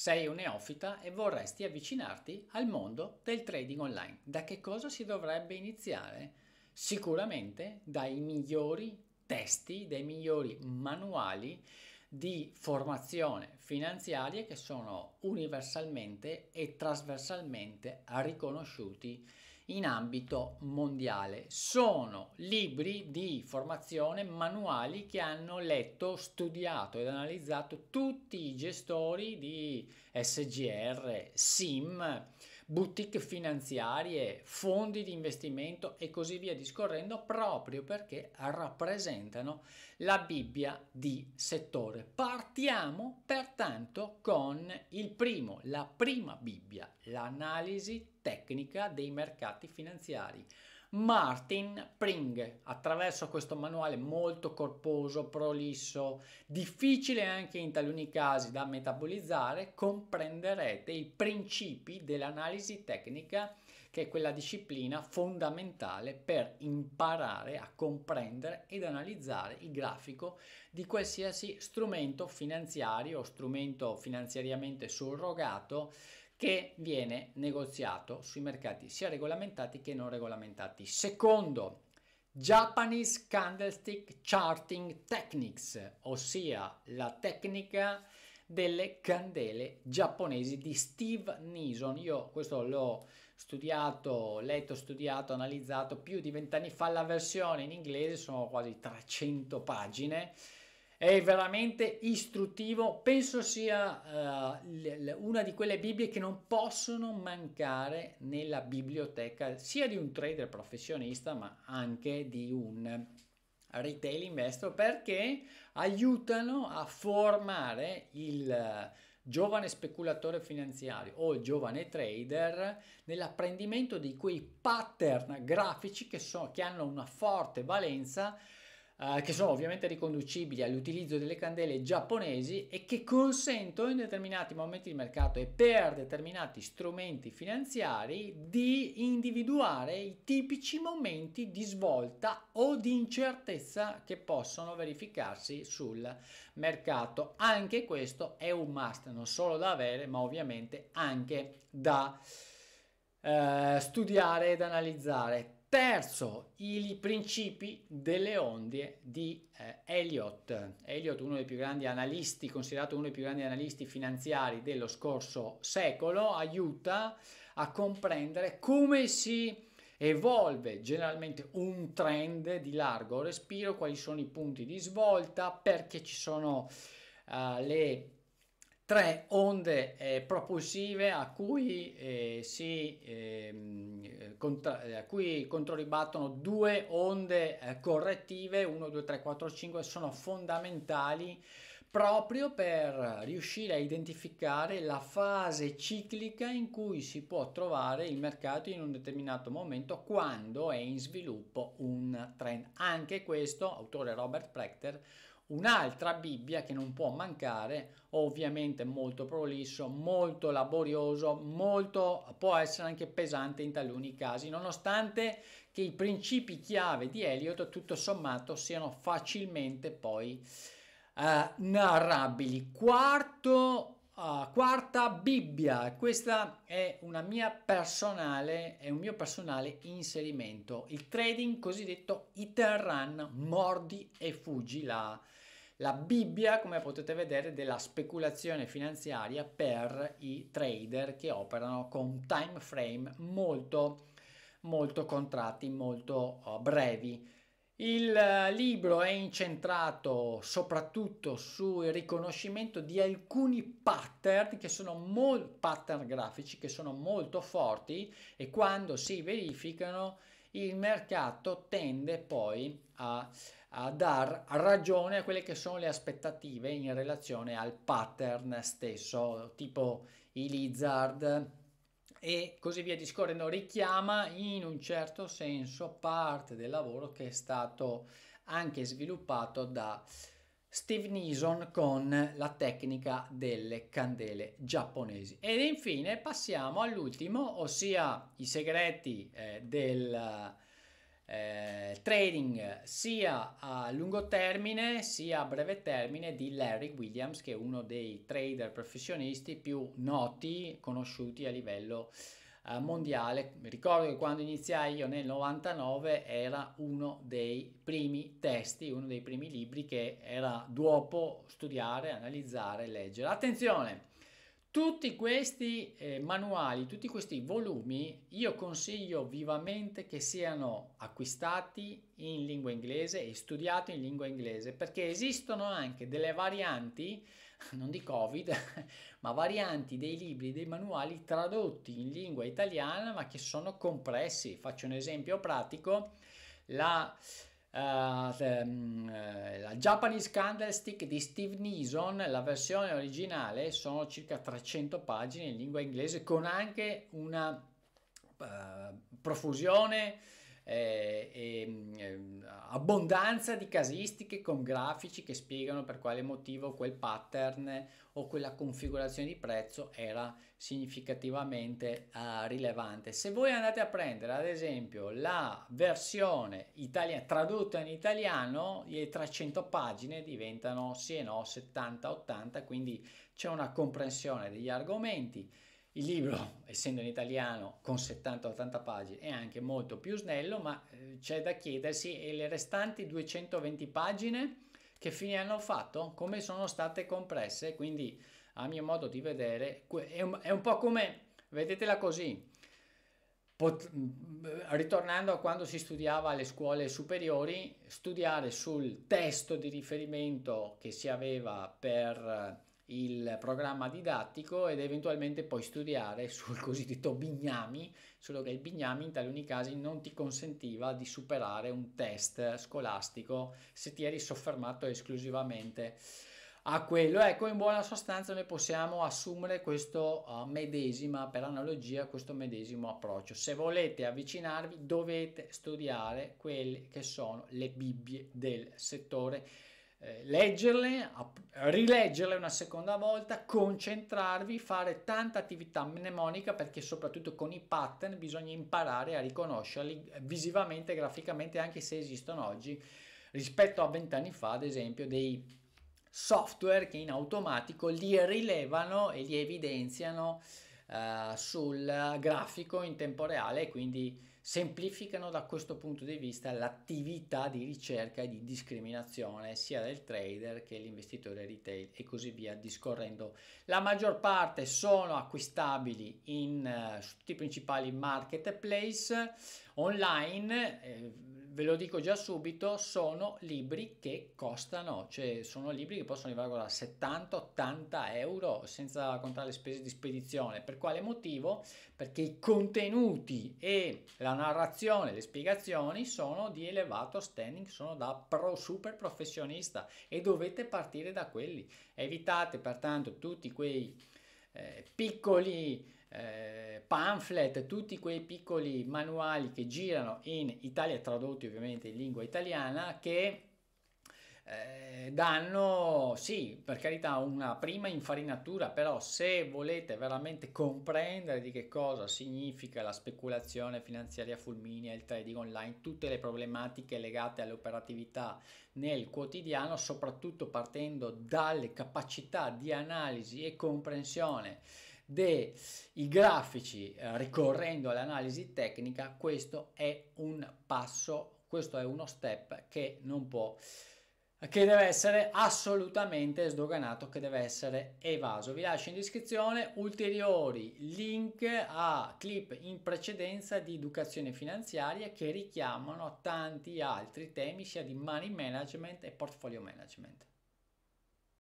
Sei un neofita e vorresti avvicinarti al mondo del trading online. Da che cosa si dovrebbe iniziare? Sicuramente dai migliori testi, dai migliori manuali di formazione finanziaria che sono universalmente e trasversalmente riconosciuti in ambito mondiale. Sono libri di formazione, manuali che hanno letto, studiato ed analizzato tutti i gestori di SGR, SIM, boutique finanziarie, fondi di investimento e così via discorrendo, proprio perché rappresentano la Bibbia di settore. Partiamo pertanto con il primo, la prima Bibbia, l'analisi tecnica dei mercati finanziari. Martin Pring attraverso questo manuale molto corposo, prolisso, difficile anche in taluni casi da metabolizzare, comprenderete i principi dell'analisi tecnica che è quella disciplina fondamentale per imparare a comprendere ed analizzare il grafico di qualsiasi strumento finanziario o strumento finanziariamente surrogato che viene negoziato sui mercati sia regolamentati che non regolamentati. Secondo Japanese Candlestick Charting Techniques, ossia la tecnica delle candele giapponesi di Steve Nison. Io questo l'ho studiato, letto, studiato, analizzato più di vent'anni fa, la versione in inglese sono quasi 300 pagine è veramente istruttivo, penso sia uh, una di quelle Bibbie che non possono mancare nella biblioteca sia di un trader professionista ma anche di un retail investor perché aiutano a formare il eh, giovane speculatore finanziario o il giovane trader nell'apprendimento di quei pattern grafici che, so, che hanno una forte valenza eh, che sono ovviamente riconducibili all'utilizzo delle candele giapponesi e che consentono in determinati momenti di mercato e per determinati strumenti finanziari di individuare i tipici momenti di svolta o di incertezza che possono verificarsi sul mercato. Anche questo è un must, non solo da avere, ma ovviamente anche da eh, studiare ed analizzare. Terzo, i principi delle onde di eh, Elliott. Elliott, uno dei più grandi analisti, considerato uno dei più grandi analisti finanziari dello scorso secolo, aiuta a comprendere come si evolve generalmente un trend di largo respiro, quali sono i punti di svolta, perché ci sono uh, le tre onde eh, propulsive a cui, eh, si, ehm, eh, contra- a cui controribattono due onde eh, correttive 1, 2, 3, 4, 5 sono fondamentali proprio per riuscire a identificare la fase ciclica in cui si può trovare il mercato in un determinato momento quando è in sviluppo un trend. Anche questo, autore Robert Prechter, Un'altra Bibbia che non può mancare, ovviamente molto prolisso, molto laborioso, molto, può essere anche pesante in taluni casi, nonostante che i principi chiave di Eliot tutto sommato siano facilmente poi eh, narrabili. Quarto, eh, quarta Bibbia, questa è, personale, è un mio personale inserimento, il trading cosiddetto Iterran, mordi e fuggi, la la Bibbia, come potete vedere, della speculazione finanziaria per i trader che operano con time frame molto, molto contratti, molto uh, brevi. Il eh, libro è incentrato soprattutto sul riconoscimento di alcuni pattern, che sono mol- pattern grafici che sono molto forti e quando si verificano il mercato tende poi a, a, dar ragione a quelle che sono le aspettative in relazione al pattern stesso, tipo i lizard e così via discorrendo, richiama in un certo senso parte del lavoro che è stato anche sviluppato da Steve Neeson con la tecnica delle candele giapponesi. Ed infine passiamo all'ultimo, ossia i segreti eh, del eh, trading sia a lungo termine sia a breve termine di Larry Williams, che è uno dei trader professionisti più noti, conosciuti a livello eh, eh, mondiale. Ricordo che quando iniziai io nel 99 era uno dei primi testi, uno dei primi libri che era dopo studiare, analizzare, leggere. Attenzione! Tutti questi eh, manuali, tutti questi volumi, io consiglio vivamente che siano acquistati in lingua inglese e studiati in lingua inglese perché esistono anche delle varianti, non di Covid, ma varianti dei libri, dei manuali tradotti in lingua italiana ma che sono compressi. Faccio un esempio pratico, la Uh, the, um, la Japanese Candlestick di Steve Neeson, la versione originale, sono circa 300 pagine in lingua inglese con anche una uh, profusione eh, eh, abbondanza di casistiche con grafici che spiegano per quale motivo quel pattern o quella configurazione di prezzo era significativamente eh, rilevante. Se voi andate a prendere ad esempio la versione italia- tradotta in italiano, le 300 pagine diventano sì e no 70-80, quindi c'è una comprensione degli argomenti il libro, essendo in italiano, con 70-80 pagine, è anche molto più snello, ma eh, c'è da chiedersi, e le restanti 220 pagine che fine hanno fatto? Come sono state compresse? Quindi, a mio modo di vedere, è un, po' come, vedetela così, Pot- ritornando a quando si studiava alle scuole superiori, studiare sul testo di riferimento che si aveva per il programma didattico ed eventualmente poi studiare sul cosiddetto bignami, solo che il bignami in taluni casi non ti consentiva di superare un test scolastico se ti eri soffermato esclusivamente a quello. Ecco, in buona sostanza noi possiamo assumere questo uh, medesima, per analogia, questo medesimo approccio. Se volete avvicinarvi dovete studiare quelle che sono le Bibbie del settore. Eh, leggerle, app- rileggerle una seconda volta, concentrarvi, fare tanta attività mnemonica perché soprattutto con i pattern bisogna imparare a riconoscerli visivamente, graficamente, anche se esistono oggi rispetto a vent'anni fa, ad esempio, dei software che in automatico li rilevano e li evidenziano eh, sul grafico in tempo reale e quindi semplificano da questo punto di vista l'attività di ricerca e di discriminazione sia del trader che dell'investitore retail e così via discorrendo. La maggior parte sono acquistabili in, eh, tutti i principali marketplace online. Eh, ve lo dico già subito, sono libri che costano, cioè sono libri che possono arrivare a 70-80 euro senza contare le spese di spedizione. Per quale motivo? Perché i contenuti e la narrazione, le spiegazioni sono di elevato standing, sono da pro, super professionista e dovete partire da quelli. Evitate pertanto tutti quei eh, piccoli eh, pamphlet, tutti quei piccoli manuali che girano in Italia, tradotti ovviamente in lingua italiana, che eh, danno, sì, per carità, una prima infarinatura, però se volete veramente comprendere di che cosa significa la speculazione finanziaria fulminea, il trading online, tutte le problematiche legate all'operatività nel quotidiano, soprattutto partendo dalle capacità di analisi e comprensione dei grafici, eh, ricorrendo all'analisi tecnica, questo è un passo, questo è uno step che non può che deve essere assolutamente sdoganato, che deve essere evaso. Vi lascio in descrizione ulteriori link a clip in precedenza di educazione finanziaria che richiamano tanti altri temi sia di money management e portfolio management.